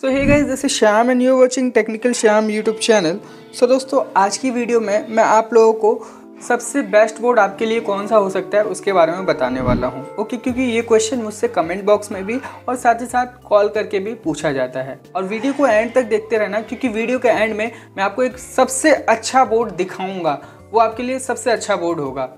so hey guys this is Shyam and you watching technical Shyam YouTube channel so दोस्तों आज की video में मैं आप लोगों को सबसे बेस्ट बोर्ड आपके लिए कौन सा हो सकता है उसके बारे में बताने वाला हूँ ओके क्योंकि ये क्वेश्चन मुझसे कमेंट बॉक्स में भी और साथ ही साथ कॉल करके भी पूछा जाता है और वीडियो को एंड तक देखते रहना क्योंकि वीडियो के एंड में मैं आपको एक सबसे अच्छा बोर्ड दिखाऊंगा वो आपके लिए सबसे अच्छा बोर्ड होगा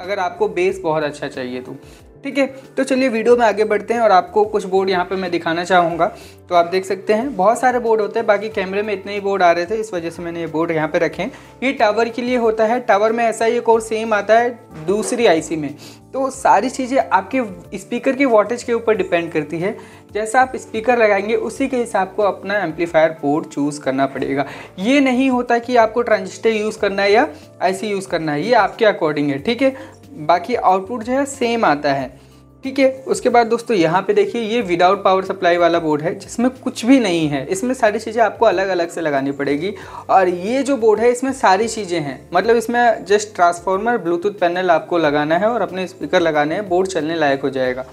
अगर आपको बेस बहुत अच्छा चाहिए तो ठीक है तो चलिए वीडियो में आगे बढ़ते हैं और आपको कुछ बोर्ड यहाँ पे मैं दिखाना चाहूँगा तो आप देख सकते हैं बहुत सारे बोर्ड होते हैं बाकी कैमरे में इतने ही बोर्ड आ रहे थे इस वजह से मैंने ये बोर्ड यहाँ पे रखे ये टावर के लिए होता है टावर में ऐसा ही एक और सेम आता है दूसरी आईसी में तो सारी चीज़ें आपके स्पीकर के वॉटेज के ऊपर डिपेंड करती है जैसा आप स्पीकर लगाएंगे उसी के हिसाब को अपना एम्पलीफायर बोर्ड चूज़ करना पड़ेगा ये नहीं होता कि आपको ट्रांजिस्टर यूज़ करना है या आईसी यूज़ करना है ये आपके अकॉर्डिंग है ठीक है बाकी आउटपुट जो है सेम आता है ठीक है उसके बाद दोस्तों यहाँ पे देखिए ये विदाउट पावर सप्लाई वाला बोर्ड है जिसमें कुछ भी नहीं है इसमें सारी चीज़ें आपको अलग अलग से लगानी पड़ेगी और ये जो बोर्ड है इसमें सारी चीज़ें हैं मतलब इसमें जस्ट ट्रांसफार्मर ब्लूटूथ पैनल आपको लगाना है और अपने स्पीकर लगाने हैं बोर्ड चलने लायक हो जाएगा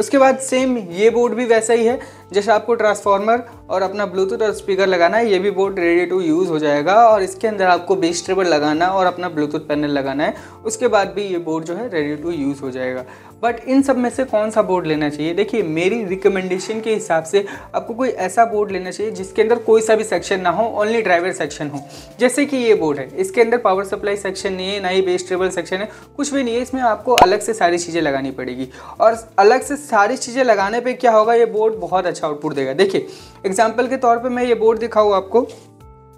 उसके बाद सेम ये बोर्ड भी वैसा ही है जैसे आपको ट्रांसफार्मर और अपना ब्लूटूथ और स्पीकर लगाना है ये भी बोर्ड रेडी टू यूज़ हो जाएगा और इसके अंदर आपको बेस्ट्रेबल लगाना और अपना ब्लूटूथ पैनल लगाना है उसके बाद भी ये बोर्ड जो है रेडी टू यूज़ हो जाएगा बट इन सब में से कौन सा बोर्ड लेना चाहिए देखिए मेरी रिकमेंडेशन के हिसाब से आपको कोई ऐसा बोर्ड लेना चाहिए जिसके अंदर कोई सा भी सेक्शन ना हो ओनली ड्राइवर सेक्शन हो जैसे कि ये बोर्ड है इसके अंदर पावर सप्लाई सेक्शन नहीं है ना ही बेस ट्रेबल सेक्शन है कुछ भी नहीं है इसमें आपको अलग से सारी चीज़ें लगानी पड़ेगी और अलग से सारी चीज़ें लगाने पर क्या होगा ये बोर्ड बहुत अच्छा आउटपुट देगा देखिए एग्जाम्पल के तौर पर मैं ये बोर्ड दिखाऊँ आपको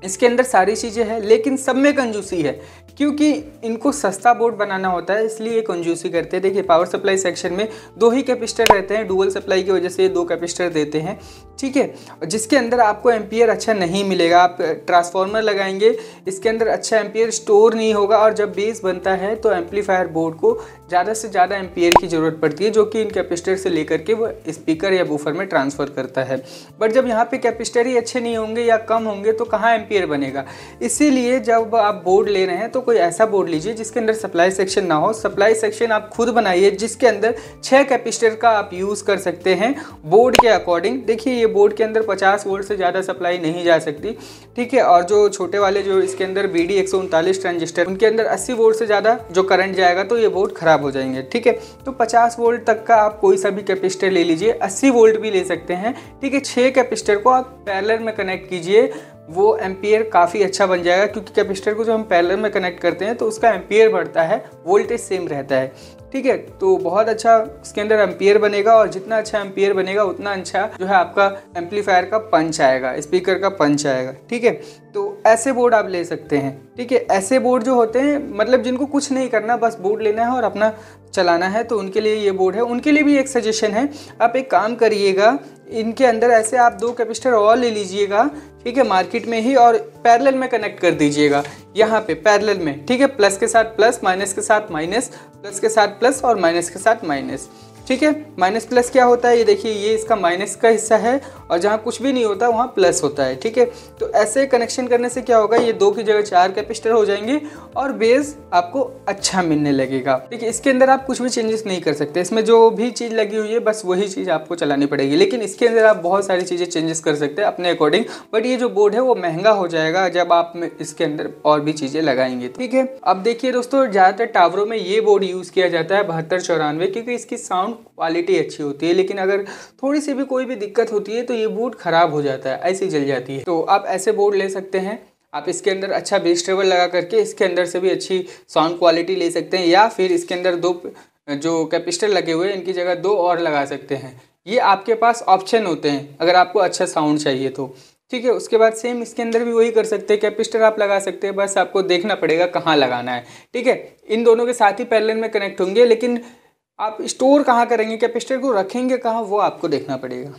इसके अंदर सारी चीज़ें हैं लेकिन सब में कंजूसी है क्योंकि इनको सस्ता बोर्ड बनाना होता है इसलिए ये कंजूसी करते हैं देखिए पावर सप्लाई सेक्शन में दो ही कैपेसिटर रहते हैं डुअल सप्लाई की वजह से ये दो कैपेसिटर देते हैं ठीक है जिसके अंदर आपको एम्पियर अच्छा नहीं मिलेगा आप ट्रांसफार्मर लगाएंगे इसके अंदर अच्छा एम्पियर स्टोर नहीं होगा और जब बेस बनता है तो एम्पलीफायर बोर्ड को ज़्यादा से ज़्यादा एम्पियर की ज़रूरत पड़ती है जो कि इन कैपेसिटर से लेकर के वो स्पीकर या बूफर में ट्रांसफ़र करता है बट जब यहाँ पे कैपेसिटर ही अच्छे नहीं होंगे या कम होंगे तो कहाँ एम्पियर बनेगा इसीलिए जब आप बोर्ड ले रहे हैं तो कोई ऐसा बोर्ड लीजिए जिसके अंदर सप्लाई सेक्शन ना हो सप्लाई सेक्शन आप खुद बनाइए जिसके अंदर छः कैपेस्टर का आप यूज़ कर सकते हैं बोर्ड के अकॉर्डिंग देखिए ये बोर्ड के अंदर 50 वोल्ट से ज़्यादा सप्लाई नहीं जा सकती ठीक है और जो छोटे वाले जो इसके अंदर बी डी ट्रांजिस्टर उनके अंदर 80 वोल्ट से ज़्यादा जो करंट जाएगा तो ये बोर्ड ख़राब हो जाएंगे ठीक है तो 50 वोल्ट तक का आप कोई सा भी कैपेसिटर ले लीजिए 80 वोल्ट भी ले सकते हैं ठीक है छः कैपेसिटर को आप पैलर में कनेक्ट कीजिए वो एम्पियर काफ़ी अच्छा बन जाएगा क्योंकि कैपेसिटर को जो हम पैलर में कनेक्ट करते हैं तो उसका एम्पियर बढ़ता है वोल्टेज सेम रहता है ठीक है तो बहुत अच्छा इसके अंदर एम्पियर बनेगा और जितना अच्छा एम्पियर बनेगा उतना अच्छा जो है आपका एम्पलीफायर का पंच आएगा स्पीकर का पंच आएगा ठीक है तो ऐसे बोर्ड आप ले सकते हैं ठीक है ऐसे बोर्ड जो होते हैं मतलब जिनको कुछ नहीं करना बस बोर्ड लेना है और अपना चलाना है तो उनके लिए ये बोर्ड है उनके लिए भी एक सजेशन है आप एक काम करिएगा इनके अंदर ऐसे आप दो कैपेसिटर और ले लीजिएगा ठीक है मार्केट में ही और पैरेलल में कनेक्ट कर दीजिएगा यहाँ पे पैरेलल में ठीक है प्लस के साथ प्लस माइनस के साथ माइनस प्लस के साथ प्लस और माइनस के साथ माइनस ठीक है माइनस प्लस क्या होता है ये देखिए ये इसका माइनस का हिस्सा है और जहाँ कुछ भी नहीं होता वहाँ प्लस होता है ठीक है तो ऐसे कनेक्शन करने से क्या होगा ये दो की जगह चार कैपेसिटर हो जाएंगे और बेस आपको अच्छा मिलने लगेगा ठीक है इसके अंदर आप कुछ भी चेंजेस नहीं कर सकते इसमें जो भी चीज़ लगी हुई है बस वही चीज़ आपको चलानी पड़ेगी लेकिन इसके अंदर आप बहुत सारी चीज़ें चेंजेस कर सकते हैं अपने अकॉर्डिंग बट ये जो बोर्ड है वो महंगा हो जाएगा जब आप इसके अंदर और भी चीज़ें लगाएंगे ठीक है अब देखिए दोस्तों ज़्यादातर टावरों में ये बोर्ड यूज़ किया जाता है बहत्तर चौरानवे क्योंकि इसकी साउंड क्वालिटी अच्छी होती है लेकिन अगर थोड़ी सी भी कोई भी दिक्कत होती है तो ये बूट ख़राब हो जाता है ऐसे जल जाती है तो आप ऐसे बोर्ड ले सकते हैं आप इसके अंदर अच्छा बेस ट्रेवल लगा करके इसके अंदर से भी अच्छी साउंड क्वालिटी ले सकते हैं या फिर इसके अंदर दो जो कैपिस्टर लगे हुए हैं इनकी जगह दो और लगा सकते हैं ये आपके पास ऑप्शन होते हैं अगर आपको अच्छा साउंड चाहिए तो ठीक है उसके बाद सेम इसके अंदर भी वही कर सकते हैं कैपिस्टर आप लगा सकते हैं बस आपको देखना पड़ेगा कहाँ लगाना है ठीक है इन दोनों के साथ ही पैरेलल में कनेक्ट होंगे लेकिन आप स्टोर कहाँ करेंगे कैपेसिटर को रखेंगे कहाँ वो आपको देखना पड़ेगा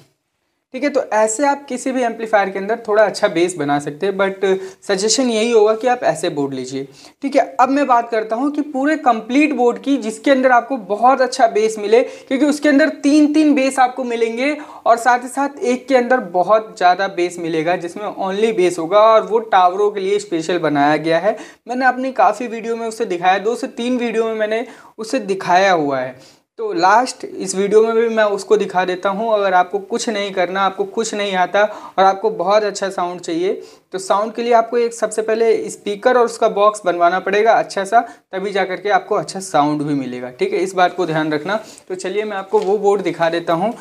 ठीक है तो ऐसे आप किसी भी एम्पलीफायर के अंदर थोड़ा अच्छा बेस बना सकते हैं बट सजेशन यही होगा कि आप ऐसे बोर्ड लीजिए ठीक है अब मैं बात करता हूँ कि पूरे कंप्लीट बोर्ड की जिसके अंदर आपको बहुत अच्छा बेस मिले क्योंकि उसके अंदर तीन तीन बेस आपको मिलेंगे और साथ ही साथ एक के अंदर बहुत ज़्यादा बेस मिलेगा जिसमें ओनली बेस होगा और वो टावरों के लिए स्पेशल बनाया गया है मैंने अपनी काफ़ी वीडियो में उसे दिखाया दो से तीन वीडियो में मैंने उसे दिखाया हुआ है तो लास्ट इस वीडियो में भी मैं उसको दिखा देता हूँ अगर आपको कुछ नहीं करना आपको कुछ नहीं आता और आपको बहुत अच्छा साउंड चाहिए तो साउंड के लिए आपको एक सबसे पहले स्पीकर और उसका बॉक्स बनवाना पड़ेगा अच्छा सा तभी जा करके आपको अच्छा साउंड भी मिलेगा ठीक है इस बात को ध्यान रखना तो चलिए मैं आपको वो बोर्ड दिखा देता हूँ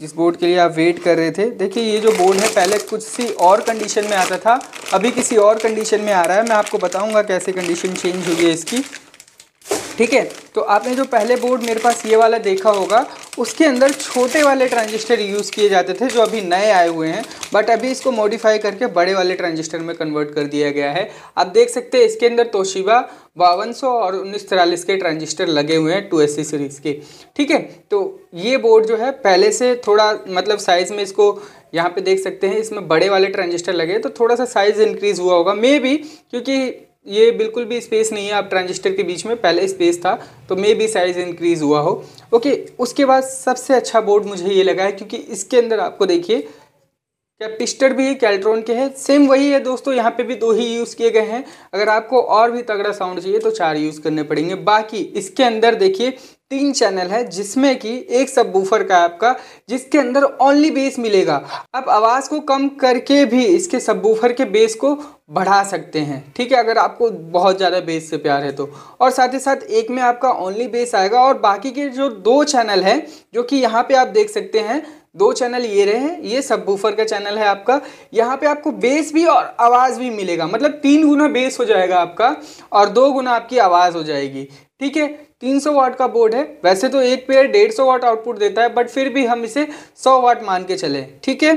जिस बोर्ड के लिए आप वेट कर रहे थे देखिए ये जो बोर्ड है पहले कुछ सी और कंडीशन में आता था अभी किसी और कंडीशन में आ रहा है मैं आपको बताऊँगा कैसे कंडीशन चेंज हुई है इसकी ठीक है तो आपने जो पहले बोर्ड मेरे पास ये वाला देखा होगा उसके अंदर छोटे वाले ट्रांजिस्टर यूज़ किए जाते थे जो अभी नए आए हुए हैं बट अभी इसको मॉडिफाई करके बड़े वाले ट्रांजिस्टर में कन्वर्ट कर दिया गया है आप देख सकते हैं इसके अंदर तोशिबा बावन और उन्नीस तिरालीस के ट्रांजिस्टर लगे हुए हैं टू एस सीरीज़ के ठीक है तो ये बोर्ड जो है पहले से थोड़ा मतलब साइज़ में इसको यहाँ पे देख सकते हैं इसमें बड़े वाले ट्रांजिस्टर लगे तो थोड़ा सा साइज़ इंक्रीज़ हुआ होगा मे भी क्योंकि ये बिल्कुल भी स्पेस नहीं है आप ट्रांजिस्टर के बीच में पहले स्पेस था तो मे बी साइज़ इंक्रीज़ हुआ हो ओके उसके बाद सबसे अच्छा बोर्ड मुझे ये लगा है क्योंकि इसके अंदर आपको देखिए कैपिस्टर भी है कैल्ट्रॉन के हैं सेम वही है दोस्तों यहाँ पे भी दो ही यूज़ किए गए हैं अगर आपको और भी तगड़ा साउंड चाहिए तो चार यूज़ करने पड़ेंगे बाकी इसके अंदर देखिए तीन चैनल है जिसमें कि एक सब बूफर का आपका जिसके अंदर ओनली बेस मिलेगा आप आवाज़ को कम करके भी इसके सब बूफर के बेस को बढ़ा सकते हैं ठीक है अगर आपको बहुत ज़्यादा बेस से प्यार है तो और साथ ही साथ एक में आपका ओनली बेस आएगा और बाकी के जो दो चैनल हैं जो कि यहाँ पे आप देख सकते हैं दो चैनल ये रहे हैं ये सब बूफर का चैनल है आपका यहाँ पे आपको बेस भी और आवाज़ भी मिलेगा मतलब तीन गुना बेस हो जाएगा आपका और दो गुना आपकी आवाज़ हो जाएगी ठीक है 300 वाट का बोर्ड है वैसे तो एक पेयर 150 वाट आउटपुट देता है बट फिर भी हम इसे 100 वाट मान के चले ठीक है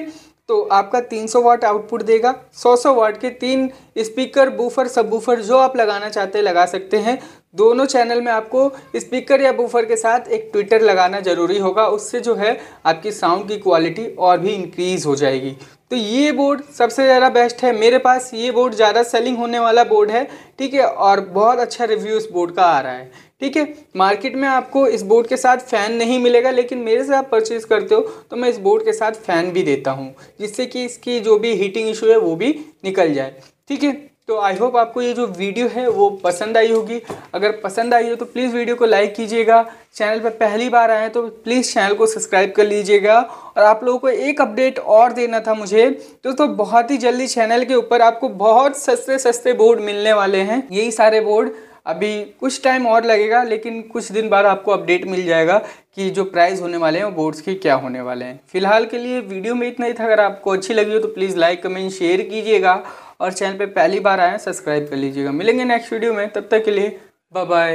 तो आपका 300 वाट आउटपुट देगा 100 सौ वाट के तीन स्पीकर बूफर सब बूफर जो आप लगाना चाहते हैं लगा सकते हैं दोनों चैनल में आपको स्पीकर या बूफर के साथ एक ट्विटर लगाना ज़रूरी होगा उससे जो है आपकी साउंड की क्वालिटी और भी इंक्रीज़ हो जाएगी तो ये बोर्ड सबसे ज़्यादा बेस्ट है मेरे पास ये बोर्ड ज़्यादा सेलिंग होने वाला बोर्ड है ठीक है और बहुत अच्छा रिव्यू इस बोर्ड का आ रहा है ठीक है मार्केट में आपको इस बोर्ड के साथ फ़ैन नहीं मिलेगा लेकिन मेरे से आप परचेज़ करते हो तो मैं इस बोर्ड के साथ फ़ैन भी देता हूँ जिससे कि इसकी जो भी हीटिंग इशू है वो भी निकल जाए ठीक है तो आई होप आपको ये जो वीडियो है वो पसंद आई होगी अगर पसंद आई हो तो प्लीज़ वीडियो को लाइक कीजिएगा चैनल पर पहली बार आए तो प्लीज़ चैनल को सब्सक्राइब कर लीजिएगा और आप लोगों को एक अपडेट और देना था मुझे दोस्तों तो बहुत ही जल्दी चैनल के ऊपर आपको बहुत सस्ते सस्ते बोर्ड मिलने वाले हैं यही सारे बोर्ड अभी कुछ टाइम और लगेगा लेकिन कुछ दिन बाद आपको अपडेट मिल जाएगा कि जो प्राइस होने वाले हैं वो बोर्ड्स के क्या होने वाले हैं फिलहाल के लिए वीडियो में इतना ही था अगर आपको अच्छी लगी हो तो प्लीज़ लाइक कमेंट शेयर कीजिएगा और चैनल पर पहली बार आए सब्सक्राइब कर लीजिएगा मिलेंगे नेक्स्ट वीडियो में तब तक के लिए बाय